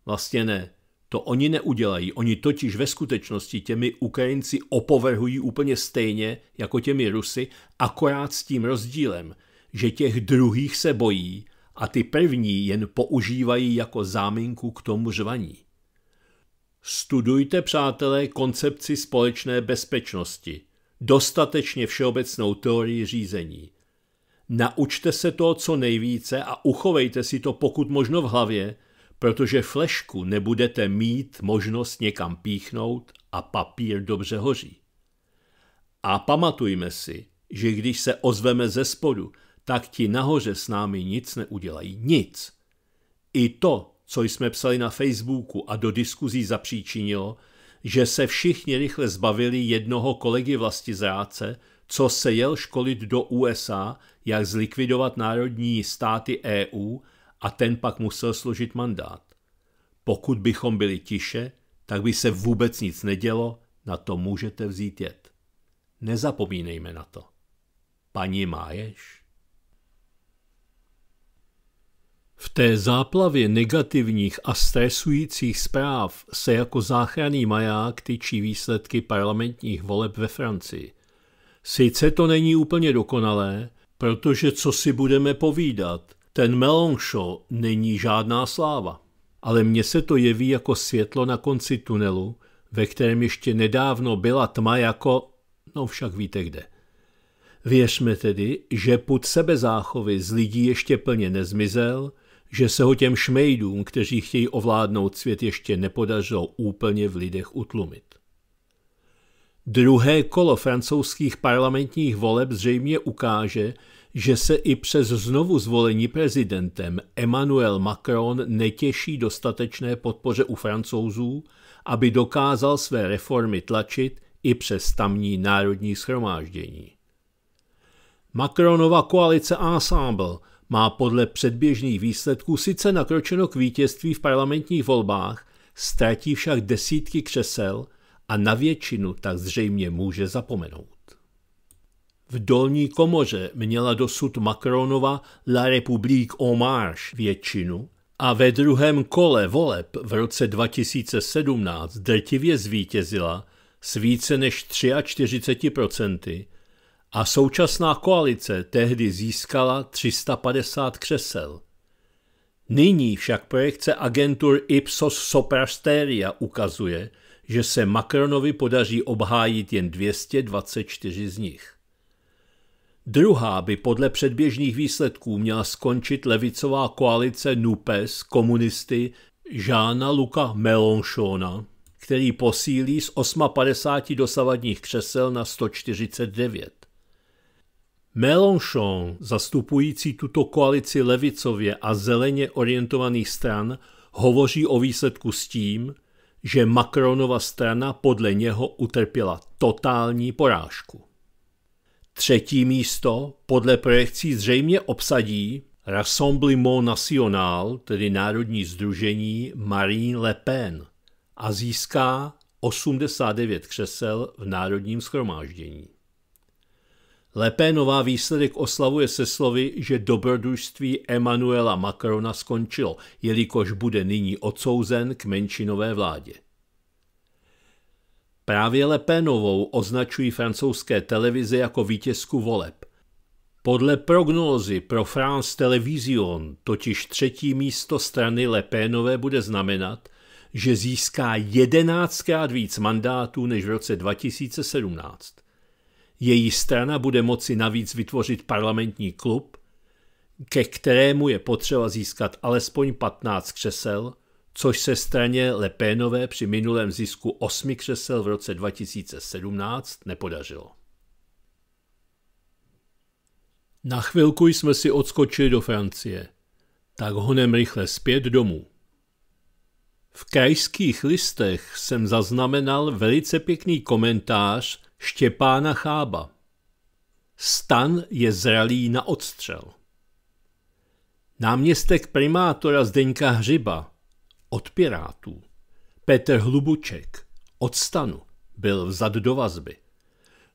A: Vlastně ne. To oni neudělají. Oni totiž ve skutečnosti těmi Ukrajinci opovrhují úplně stejně jako těmi Rusy, akorát s tím rozdílem, že těch druhých se bojí a ty první jen používají jako záminku k tomu žvaní. Studujte, přátelé, koncepci společné bezpečnosti, dostatečně všeobecnou teorii řízení. Naučte se to co nejvíce a uchovejte si to pokud možno v hlavě, protože flešku nebudete mít možnost někam píchnout a papír dobře hoří. A pamatujme si, že když se ozveme ze spodu, tak ti nahoře s námi nic neudělají. Nic. I to, co jsme psali na Facebooku a do diskuzí zapříčinilo, že se všichni rychle zbavili jednoho kolegy vlasti zráce, co se jel školit do USA, jak zlikvidovat národní státy EU – a ten pak musel složit mandát. Pokud bychom byli tiše, tak by se vůbec nic nedělo, na to můžete vzít jet. Nezapomínejme na to. Paní máješ? V té záplavě negativních a stresujících zpráv se jako záchranný maják tyčí výsledky parlamentních voleb ve Francii. Sice to není úplně dokonalé, protože co si budeme povídat, ten melonšo Show není žádná sláva, ale mně se to jeví jako světlo na konci tunelu, ve kterém ještě nedávno byla tma jako, no však víte kde. Věřme tedy, že put sebezáchovy z lidí ještě plně nezmizel, že se ho těm šmejdům, kteří chtějí ovládnout svět, ještě nepodařilo úplně v lidech utlumit. Druhé kolo francouzských parlamentních voleb zřejmě ukáže, že se i přes znovu zvolení prezidentem Emmanuel Macron netěší dostatečné podpoře u francouzů, aby dokázal své reformy tlačit i přes tamní národní schromáždění. Macronova koalice Ensemble má podle předběžných výsledků sice nakročeno k vítězství v parlamentních volbách, ztratí však desítky křesel a na většinu tak zřejmě může zapomenout. V dolní komoře měla dosud Macronova La République Marche většinu a ve druhém kole voleb v roce 2017 drtivě zvítězila s více než 43% a současná koalice tehdy získala 350 křesel. Nyní však projekce agentur Ipsos Soprasteria ukazuje, že se Macronovi podaří obhájit jen 224 z nich. Druhá by podle předběžných výsledků měla skončit levicová koalice NUPES komunisty Žána Luka Melonšona, který posílí z 58 dosavadních křesel na 149. Mélenchon, zastupující tuto koalici levicově a zeleně orientovaných stran, hovoří o výsledku s tím, že Macronova strana podle něho utrpěla totální porážku. Třetí místo podle projekcí zřejmě obsadí Rassemblement National, tedy Národní združení Marine Le Pen a získá 89 křesel v Národním schromáždění. Le Penová výsledek oslavuje se slovy, že dobrodružství Emanuela Macrona skončilo, jelikož bude nyní odsouzen k menšinové vládě. Právě Le Penovou označují francouzské televize jako vítězku voleb. Podle prognózy pro France Television totiž třetí místo strany Le Penové bude znamenat, že získá jedenáctkrát víc mandátů než v roce 2017. Její strana bude moci navíc vytvořit parlamentní klub, ke kterému je potřeba získat alespoň 15 křesel – což se straně Lepénové při minulém zisku osmi křesel v roce 2017 nepodařilo. Na chvilku jsme si odskočili do Francie, tak honem rychle zpět domů. V krajských listech jsem zaznamenal velice pěkný komentář Štěpána Chába. Stan je zralý na odstřel. Náměstek primátora Zdeňka Hřiba od Pirátů, Petr Hlubuček od stanu byl vzad do vazby.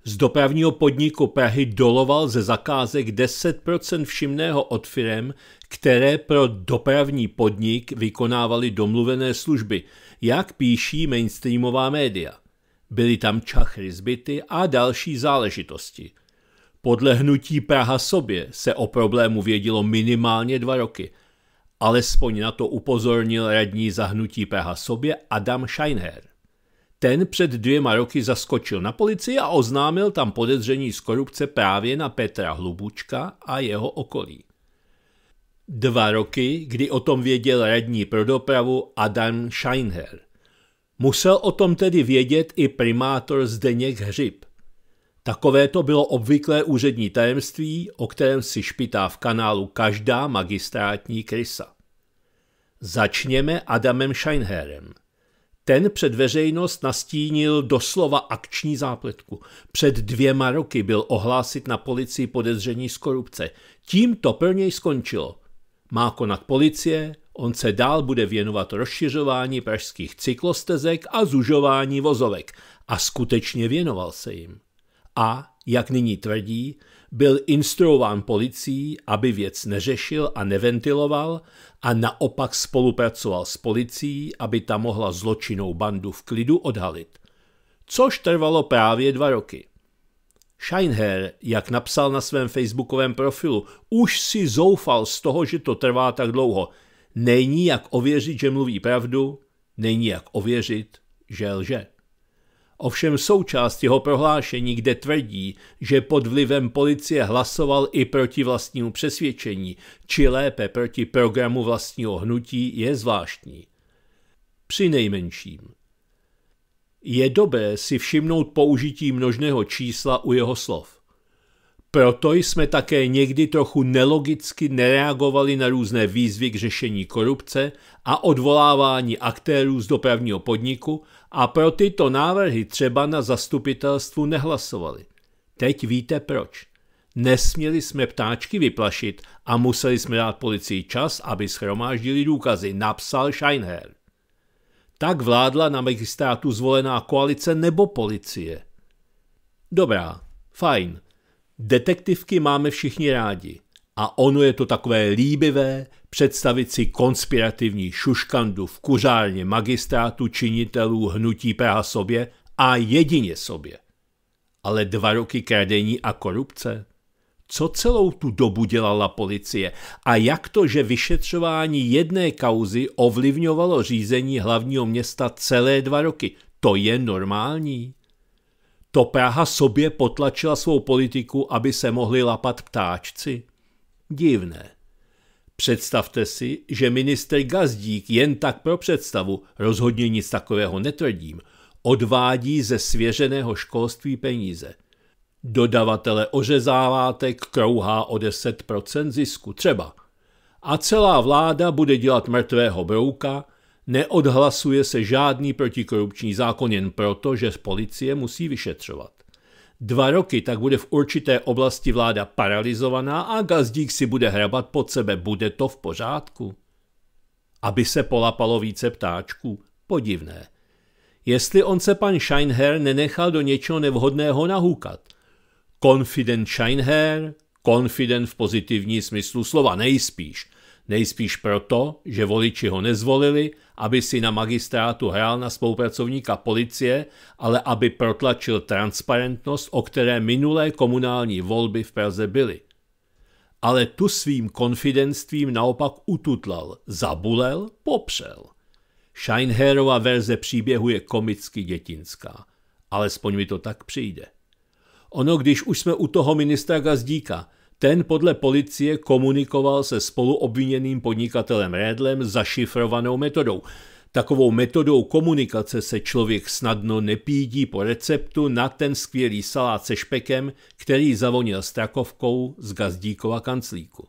A: Z dopravního podniku Prahy doloval ze zakázek 10% všimného od firem, které pro dopravní podnik vykonávaly domluvené služby, jak píší mainstreamová média. Byly tam čachry zbyty a další záležitosti. Podle hnutí Praha sobě se o problému vědělo minimálně dva roky – Alespoň na to upozornil radní zahnutí Praha sobě Adam Scheinher. Ten před dvěma roky zaskočil na policii a oznámil tam podezření z korupce právě na Petra Hlubučka a jeho okolí. Dva roky, kdy o tom věděl radní pro dopravu Adam Scheinher. Musel o tom tedy vědět i primátor Zdeněk Hřib. Takové to bylo obvyklé úřední tajemství, o kterém si špitá v kanálu každá magistrátní krysa. Začněme Adamem Scheinherem. Ten před veřejnost nastínil doslova akční zápletku. Před dvěma roky byl ohlásit na policii podezření z korupce. Tím to pro něj skončilo. Má konat policie, on se dál bude věnovat rozšiřování pražských cyklostezek a zužování vozovek. A skutečně věnoval se jim a, jak nyní tvrdí, byl instruován policií, aby věc neřešil a neventiloval a naopak spolupracoval s policií, aby ta mohla zločinou bandu v klidu odhalit. Což trvalo právě dva roky. Scheinherr, jak napsal na svém facebookovém profilu, už si zoufal z toho, že to trvá tak dlouho. Není jak ověřit, že mluví pravdu, není jak ověřit, že lže. Ovšem součást jeho prohlášení, kde tvrdí, že pod vlivem policie hlasoval i proti vlastnímu přesvědčení, či lépe proti programu vlastního hnutí, je zvláštní. Při nejmenším. Je dobré si všimnout použití množného čísla u jeho slov. Proto jsme také někdy trochu nelogicky nereagovali na různé výzvy k řešení korupce a odvolávání aktérů z dopravního podniku a pro tyto návrhy třeba na zastupitelstvu nehlasovali. Teď víte proč. Nesměli jsme ptáčky vyplašit a museli jsme dát policii čas, aby schromáždili důkazy, napsal Scheinherr. Tak vládla na magistrátu zvolená koalice nebo policie. Dobrá, fajn, Detektivky máme všichni rádi a ono je to takové líbivé představit si konspirativní šuškandu v kuřárně magistrátu činitelů hnutí Praha sobě a jedině sobě. Ale dva roky kradení a korupce? Co celou tu dobu dělala policie a jak to, že vyšetřování jedné kauzy ovlivňovalo řízení hlavního města celé dva roky? To je normální? To Praha sobě potlačila svou politiku, aby se mohli lapat ptáčci? Divné. Představte si, že minister Gazdík jen tak pro představu, rozhodně nic takového netvrdím, odvádí ze svěřeného školství peníze. Dodavatele k krouhá o 10% zisku třeba. A celá vláda bude dělat mrtvého brouka, Neodhlasuje se žádný protikorupční zákon jen proto, že policie musí vyšetřovat. Dva roky tak bude v určité oblasti vláda paralizovaná a gazdík si bude hrabat pod sebe. Bude to v pořádku? Aby se polapalo více ptáčků? Podivné. Jestli on se pan Scheinherr nenechal do něčeho nevhodného nahukat. Confident Scheinherr? Confident v pozitivní smyslu slova, nejspíš – Nejspíš proto, že voliči ho nezvolili, aby si na magistrátu hrál na spolupracovníka policie, ale aby protlačil transparentnost, o které minulé komunální volby v Praze byly. Ale tu svým konfidenstvím naopak ututlal, zabulel, popřel. Scheinherova verze příběhu je komicky dětinská. Alespoň mi to tak přijde. Ono, když už jsme u toho ministra Gazdíka – ten podle policie komunikoval se spoluobviněným podnikatelem Redlem zašifrovanou metodou. Takovou metodou komunikace se člověk snadno nepídí po receptu na ten skvělý salát se špekem, který zavonil strakovkou z Gazdíkova kanclíku.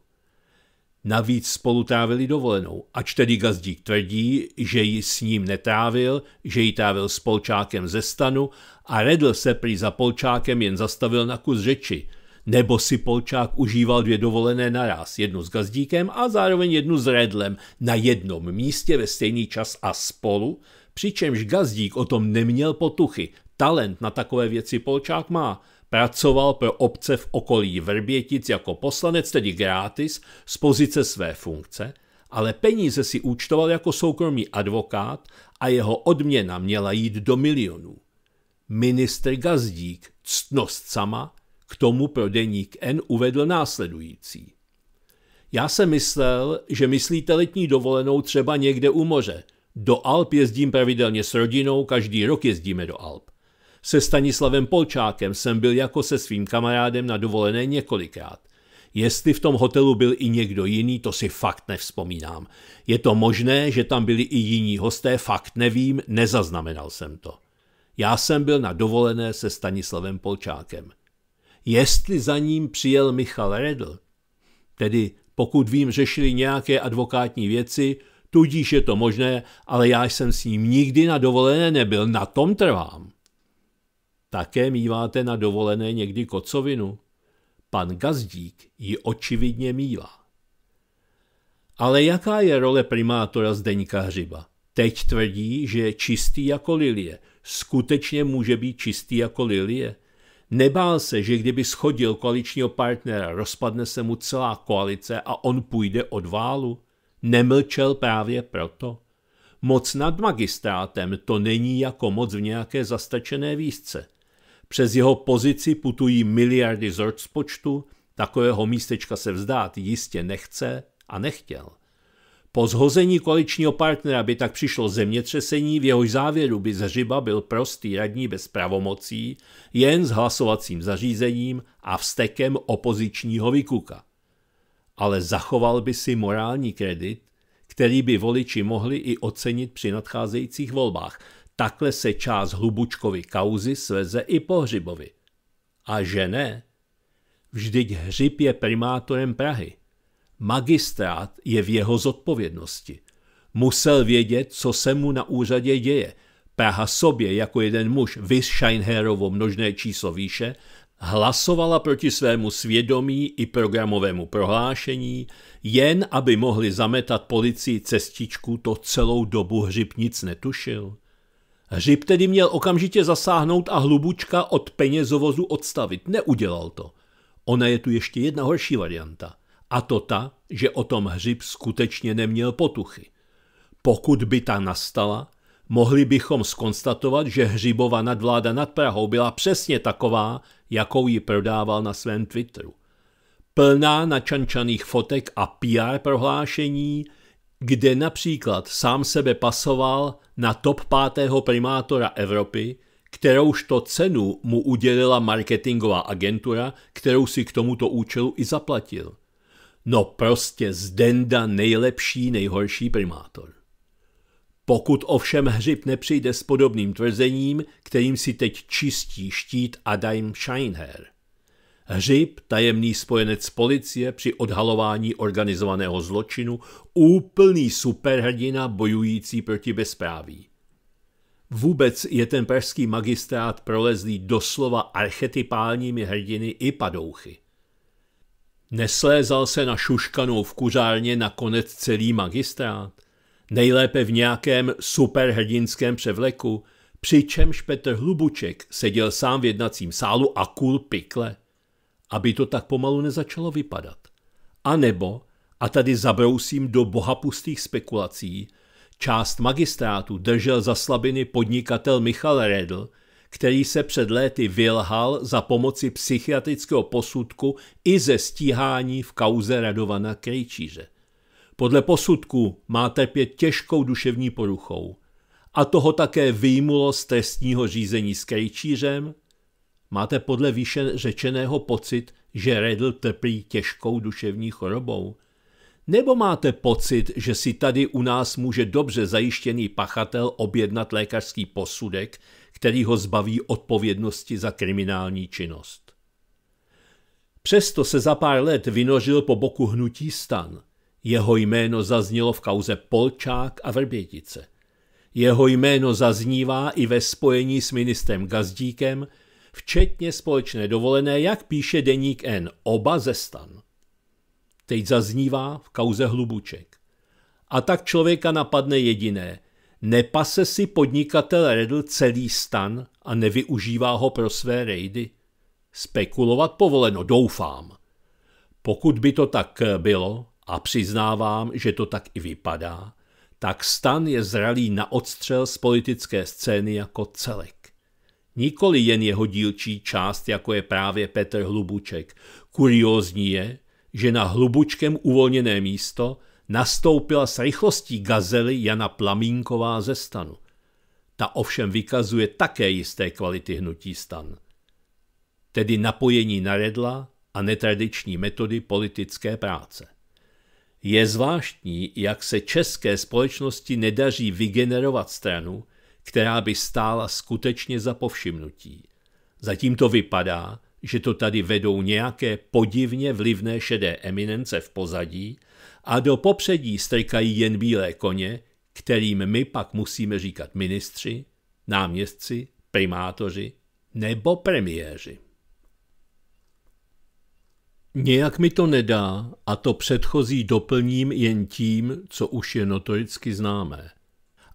A: Navíc spolu trávili dovolenou, ač tedy Gazdík tvrdí, že ji s ním netrávil, že ji trávil s Polčákem ze stanu a Redl se prý za Polčákem jen zastavil na kus řeči – nebo si Polčák užíval dvě dovolené naraz, jednu s Gazdíkem a zároveň jednu s Redlem na jednom místě ve stejný čas a spolu, přičemž Gazdík o tom neměl potuchy. Talent na takové věci Polčák má. Pracoval pro obce v okolí Vrbětic jako poslanec, tedy gratis, z pozice své funkce, ale peníze si účtoval jako soukromý advokát a jeho odměna měla jít do milionů. Ministr Gazdík, ctnost sama, k tomu pro deník N uvedl následující. Já jsem myslel, že myslíte letní dovolenou třeba někde u moře. Do Alp jezdím pravidelně s rodinou, každý rok jezdíme do Alp. Se Stanislavem Polčákem jsem byl jako se svým kamarádem na dovolené několikrát. Jestli v tom hotelu byl i někdo jiný, to si fakt nevzpomínám. Je to možné, že tam byli i jiní hosté, fakt nevím, nezaznamenal jsem to. Já jsem byl na dovolené se Stanislavem Polčákem jestli za ním přijel Michal Redl. Tedy pokud vím, řešili nějaké advokátní věci, tudíž je to možné, ale já jsem s ním nikdy na dovolené nebyl, na tom trvám. Také míváte na dovolené někdy kocovinu. Pan Gazdík ji očividně mívá. Ale jaká je role primátora Zdeňka Hřiba? Teď tvrdí, že je čistý jako lilie. Skutečně může být čistý jako lilie? Nebál se, že kdyby schodil koaličního partnera, rozpadne se mu celá koalice a on půjde od válu? Nemlčel právě proto? Moc nad magistrátem to není jako moc v nějaké zastačené výzce. Přes jeho pozici putují miliardy z rozpočtu, takového místečka se vzdát jistě nechce a nechtěl. Po zhození koaličního partnera by tak přišlo zemětřesení, v jehož závěru by zřiba byl prostý radní bez pravomocí, jen s hlasovacím zařízením a vstekem opozičního vykuka. Ale zachoval by si morální kredit, který by voliči mohli i ocenit při nadcházejících volbách. Takhle se část Hlubučkovi kauzy sveze i po Hřibovi. A že ne? Vždyť Hřib je primátorem Prahy – Magistrát je v jeho zodpovědnosti. Musel vědět, co se mu na úřadě děje. Praha sobě jako jeden muž vys Scheinherovo množné číslo výše hlasovala proti svému svědomí i programovému prohlášení, jen aby mohli zametat policii cestičku, to celou dobu hřib nic netušil. Hřib tedy měl okamžitě zasáhnout a hlubučka od penězovozu odstavit. Neudělal to. Ona je tu ještě jedna horší varianta – a to ta, že o tom hřib skutečně neměl potuchy. Pokud by ta nastala, mohli bychom skonstatovat, že hřibova nadvláda nad Prahou byla přesně taková, jakou ji prodával na svém Twitteru. Plná načančaných fotek a PR prohlášení, kde například sám sebe pasoval na top pátého primátora Evropy, kterouž to cenu mu udělila marketingová agentura, kterou si k tomuto účelu i zaplatil. No prostě z Denda nejlepší, nejhorší primátor. Pokud ovšem hřib nepřijde s podobným tvrzením, kterým si teď čistí štít Adam Scheinher. Hřib, tajemný spojenec policie při odhalování organizovaného zločinu, úplný superhrdina bojující proti bezpráví. Vůbec je ten pražský magistrát prolezlý doslova archetypálními hrdiny i padouchy. Neslézal se na šuškanou v kuřárně nakonec celý magistrát? Nejlépe v nějakém superhrdinském převleku, přičemž Petr Hlubuček seděl sám v jednacím sálu a kul pikle, aby to tak pomalu nezačalo vypadat. A nebo, a tady zabrousím do bohapustých spekulací, část magistrátu držel za slabiny podnikatel Michal Redl, který se před léty vylhal za pomoci psychiatrického posudku i ze stíhání v kauze Radovana Krejčíře. Podle posudku má trpět těžkou duševní poruchou a toho také vyjmulo z trestního řízení s Krejčířem. Máte podle výše řečeného pocit, že Redl trpí těžkou duševní chorobou – nebo máte pocit, že si tady u nás může dobře zajištěný pachatel objednat lékařský posudek, který ho zbaví odpovědnosti za kriminální činnost? Přesto se za pár let vynožil po boku hnutí stan. Jeho jméno zaznělo v kauze Polčák a Vrbětice. Jeho jméno zaznívá i ve spojení s ministrem Gazdíkem, včetně společné dovolené, jak píše deník N, oba ze stan teď zaznívá v kauze Hlubuček. A tak člověka napadne jediné. Nepase si podnikatel Redl celý stan a nevyužívá ho pro své rejdy? Spekulovat povoleno, doufám. Pokud by to tak bylo, a přiznávám, že to tak i vypadá, tak stan je zralý na odstřel z politické scény jako celek. Nikoli jen jeho dílčí část, jako je právě Petr Hlubuček. Kuriózní je, že na hlubučkem uvolněné místo nastoupila s rychlostí gazely Jana Plamínková ze stanu. Ta ovšem vykazuje také jisté kvality hnutí stan. Tedy napojení na redla a netradiční metody politické práce. Je zvláštní, jak se české společnosti nedaří vygenerovat stranu, která by stála skutečně za povšimnutí. Zatím to vypadá, že to tady vedou nějaké podivně vlivné šedé eminence v pozadí a do popředí strkají jen bílé koně, kterým my pak musíme říkat ministři, náměstci, primátoři nebo premiéři. Nějak mi to nedá a to předchozí doplním jen tím, co už je notoricky známé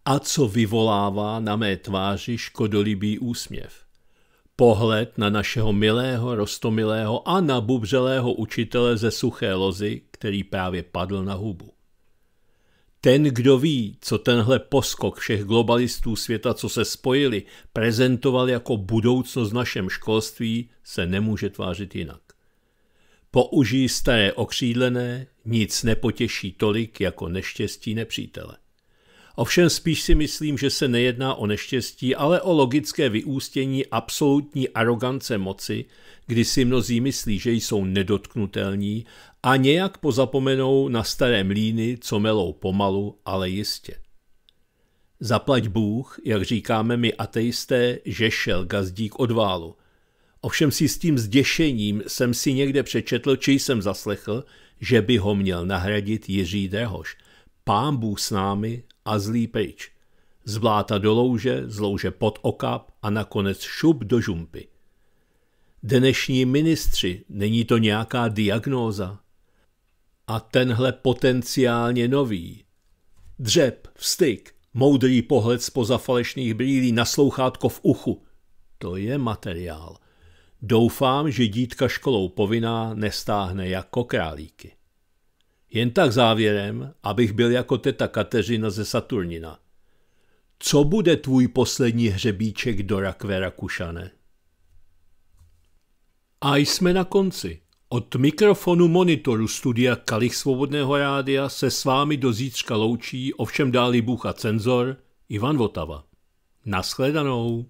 A: a co vyvolává na mé tváři škodolibý úsměv. Pohled na našeho milého, rostomilého a nabubřelého učitele ze suché lozy, který právě padl na hubu. Ten, kdo ví, co tenhle poskok všech globalistů světa, co se spojili, prezentoval jako budoucnost v našem školství, se nemůže tvářit jinak. Použij staré okřídlené, nic nepotěší tolik jako neštěstí nepřítele. Ovšem spíš si myslím, že se nejedná o neštěstí, ale o logické vyústění absolutní arogance moci, kdy si mnozí myslí, že jsou nedotknutelní a nějak pozapomenou na staré mlíny, co melou pomalu, ale jistě. Zaplať Bůh, jak říkáme my ateisté, že šel gazdík od válu. Ovšem si s tím zděšením jsem si někde přečetl, či jsem zaslechl, že by ho měl nahradit Jiří Drahoš. Pán Bůh s námi a zlý pryč. Z bláta do louže, z louže pod okap a nakonec šup do žumpy. Dnešní ministři, není to nějaká diagnóza? A tenhle potenciálně nový. Dřep, vstyk, moudrý pohled spoza falešných brýlí, naslouchátko v uchu. To je materiál. Doufám, že dítka školou povinná nestáhne jako králíky. Jen tak závěrem, abych byl jako teta Kateřina ze Saturnina. Co bude tvůj poslední hřebíček do rakve Rakušane? A jsme na konci. Od mikrofonu monitoru studia Kalich Svobodného rádia se s vámi do zítřka loučí ovšem dálí Bůh a cenzor Ivan Votava. Naschledanou.